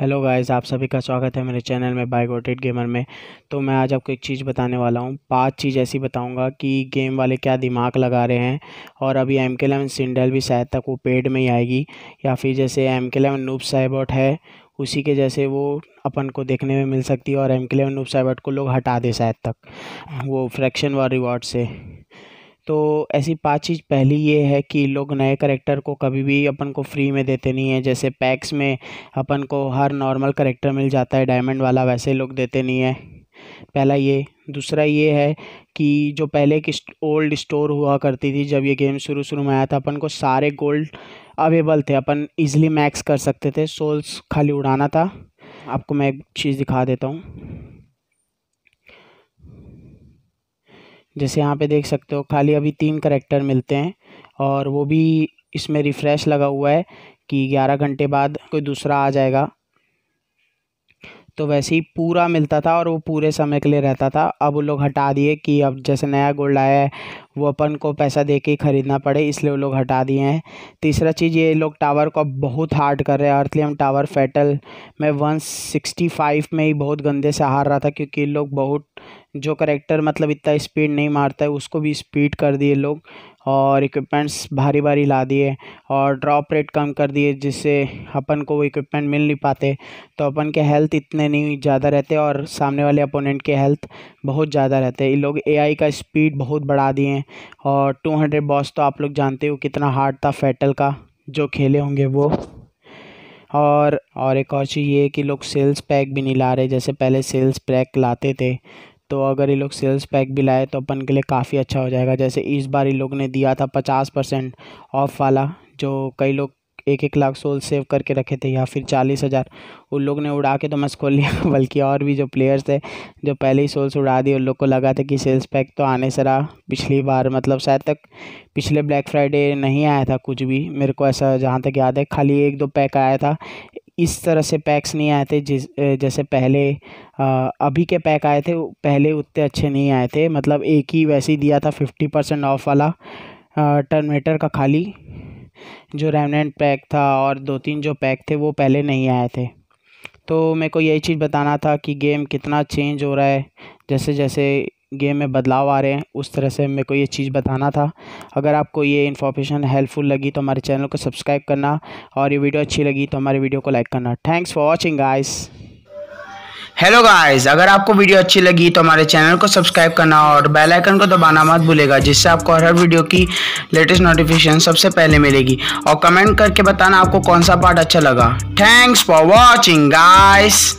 hello guys आप सभी का स्वागत है मेरे चैनल में बाय गोटेड गेमर में तो मैं आज आपको एक चीज़ बताने वाला हूँ पांच चीज़ ऐसी बताऊँगा कि गेम वाले क्या दिमाग लगा रहे हैं और अभी एम के एलेवन सिंडल भी शायद तक वो पेड में ही आएगी या फिर जैसे एम के एलेवन नूब साइबर्ट है उसी के जैसे वो अपन को देखने में मिल सकती है और एम के एलेवन नूब साइबर्ट को लोग हटा दे शायद तक वो फ्रैक्शन व रिवॉर्ड से तो ऐसी पांच चीज़ पहली ये है कि लोग नए करेक्टर को कभी भी अपन को फ्री में देते नहीं है जैसे पैक्स में अपन को हर नॉर्मल करेक्टर मिल जाता है डायमंड वाला वैसे लोग देते नहीं है पहला ये दूसरा ये है कि जो पहले एक ओल्ड स्टोर हुआ करती थी जब ये गेम शुरू शुरू में आया था अपन को सारे गोल्ड अवेलेबल थे अपन इजिली मैक्स कर सकते थे सोल्स खाली उड़ाना था आपको मैं एक चीज़ दिखा देता हूँ जैसे यहाँ पे देख सकते हो खाली अभी तीन करेक्टर मिलते हैं और वो भी इसमें रिफ़्रेश लगा हुआ है कि ग्यारह घंटे बाद कोई दूसरा आ जाएगा तो वैसे ही पूरा मिलता था और वो पूरे समय के लिए रहता था अब वो लोग हटा दिए कि अब जैसे नया गोल्ड आया है वो अपन को पैसा दे के ही ख़रीदना पड़े इसलिए वो लोग हटा दिए हैं तीसरा चीज़ ये लोग टावर को बहुत हार्ड कर रहे हैं हम टावर फेटल सिक्सटी 165 में ही बहुत गंदे से हार रहा था क्योंकि लोग बहुत जो करेक्टर मतलब इतना स्पीड नहीं मारता है उसको भी स्पीड कर दिए लोग और इक्विपमेंट्स भारी भारी ला दिए और ड्रॉप रेट कम कर दिए जिससे अपन को वो इक्विपमेंट मिल नहीं पाते तो अपन के हेल्थ इतने नहीं ज़्यादा रहते और सामने वाले अपोनेंट के हेल्थ बहुत ज़्यादा रहते ये लोग एआई का स्पीड बहुत बढ़ा दिए और 200 बॉस तो आप लोग जानते हो कितना हार्ड था फैटल का जो खेले होंगे वो और और एक और चीज़ ये कि लोग सेल्स पैक भी नहीं ला रहे जैसे पहले सेल्स पैक लाते थे तो अगर ये लोग सेल्स पैक भी लाए तो अपन के लिए काफ़ी अच्छा हो जाएगा जैसे इस बार इन लोग ने दिया था पचास परसेंट ऑफ वाला जो कई लोग एक एक लाख सोल सेव करके रखे थे या फिर चालीस हज़ार उन लोग ने उड़ा के तो मैं खोल लिया बल्कि और भी जो प्लेयर्स थे जो पहले ही सोल्स उड़ा दिए उन लोग को लगा था कि सेल्स पैक तो आने से रहा पिछली बार मतलब शायद तक पिछले ब्लैक फ्राइडे नहीं आया था कुछ भी मेरे को ऐसा जहाँ तक याद है खाली एक दो पैक आया था इस तरह से पैक्स नहीं आए थे जिस जैसे पहले अभी के पैक आए थे पहले उतने अच्छे नहीं आए थे मतलब एक ही वैसे ही दिया था फिफ्टी परसेंट ऑफ वाला टर्मेटर का खाली जो रेमनेंट पैक था और दो तीन जो पैक थे वो पहले नहीं आए थे तो मेरे को यही चीज़ बताना था कि गेम कितना चेंज हो रहा है जैसे जैसे गेम में बदलाव आ रहे हैं उस तरह से मेरे को ये चीज़ बताना था अगर आपको ये इन्फॉर्मेशन हेल्पफुल लगी तो हमारे चैनल को सब्सक्राइब करना और ये वीडियो अच्छी लगी तो हमारे वीडियो को लाइक करना thanks for watching guys hello guys अगर आपको वीडियो अच्छी लगी तो हमारे चैनल को सब्सक्राइब करना और बेल आइकन को दबाना मत भूलेगा जिससे आपको हर वीडियो की लेटेस्ट नोटिफिकेशन सबसे पहले मिलेगी और कमेंट करके बताना आपको कौन सा पार्ट अच्छा लगा थैंक्स फॉर वॉचिंग गाइस